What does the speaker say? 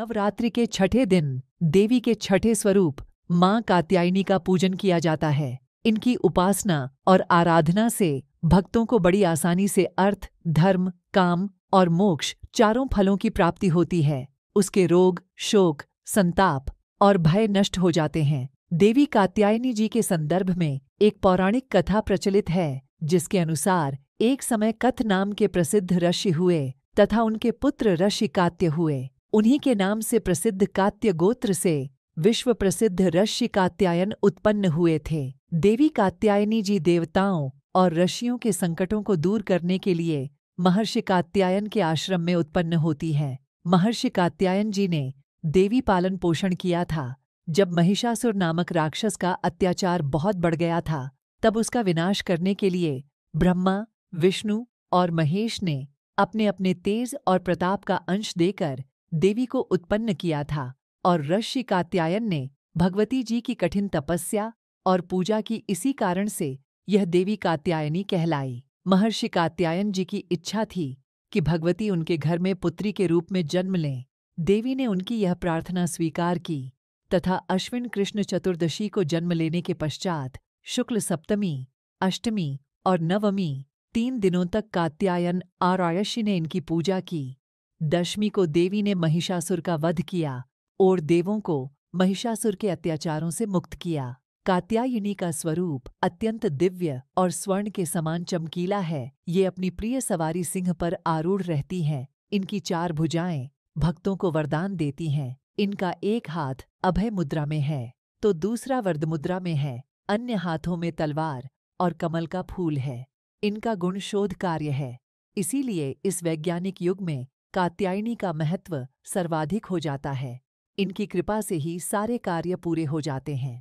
नवरात्रि के छठे दिन देवी के छठे स्वरूप माँ कात्यायनी का पूजन किया जाता है इनकी उपासना और आराधना से भक्तों को बड़ी आसानी से अर्थ धर्म काम और मोक्ष चारों फलों की प्राप्ति होती है उसके रोग शोक संताप और भय नष्ट हो जाते हैं देवी कात्यायनी जी के संदर्भ में एक पौराणिक कथा प्रचलित है जिसके अनुसार एक समय कथ नाम के प्रसिद्ध ऋषि हुए तथा उनके पुत्र ऋषि कात्य हुए उन्हीं के नाम से प्रसिद्ध कात्य गोत्र से विश्व प्रसिद्ध ऋषि कात्यायन उत्पन्न हुए थे देवी कात्यायनी जी देवताओं और ऋषियों के संकटों को दूर करने के लिए महर्षि कात्यायन के आश्रम में उत्पन्न होती हैं महर्षि कात्यायन जी ने देवी पालन पोषण किया था जब महिषासुर नामक राक्षस का अत्याचार बहुत बढ़ गया था तब उसका विनाश करने के लिए ब्रह्मा विष्णु और महेश ने अपने अपने तेज और प्रताप का अंश देकर देवी को उत्पन्न किया था और ऋषि कात्यायन ने भगवती जी की कठिन तपस्या और पूजा की इसी कारण से यह देवी कात्यायनी कहलाई महर्षि कात्यायन जी की इच्छा थी कि भगवती उनके घर में पुत्री के रूप में जन्म लें देवी ने उनकी यह प्रार्थना स्वीकार की तथा अश्विन कृष्ण चतुर्दशी को जन्म लेने के पश्चात शुक्ल सप्तमी अष्टमी और नवमी तीन दिनों तक कात्यायन आरायशी ने इनकी पूजा की दशमी को देवी ने महिषासुर का वध किया और देवों को महिषासुर के अत्याचारों से मुक्त किया कात्यायिनी का स्वरूप अत्यंत दिव्य और स्वर्ण के समान चमकीला है ये अपनी प्रिय सवारी सिंह पर आरूढ़ रहती हैं इनकी चार भुजाएं भक्तों को वरदान देती हैं इनका एक हाथ अभय मुद्रा में है तो दूसरा वर्द मुद्रा में है अन्य हाथों में तलवार और कमल का फूल है इनका गुण शोध कार्य है इसीलिए इस वैज्ञानिक युग में कात्यायनी का महत्व सर्वाधिक हो जाता है इनकी कृपा से ही सारे कार्य पूरे हो जाते हैं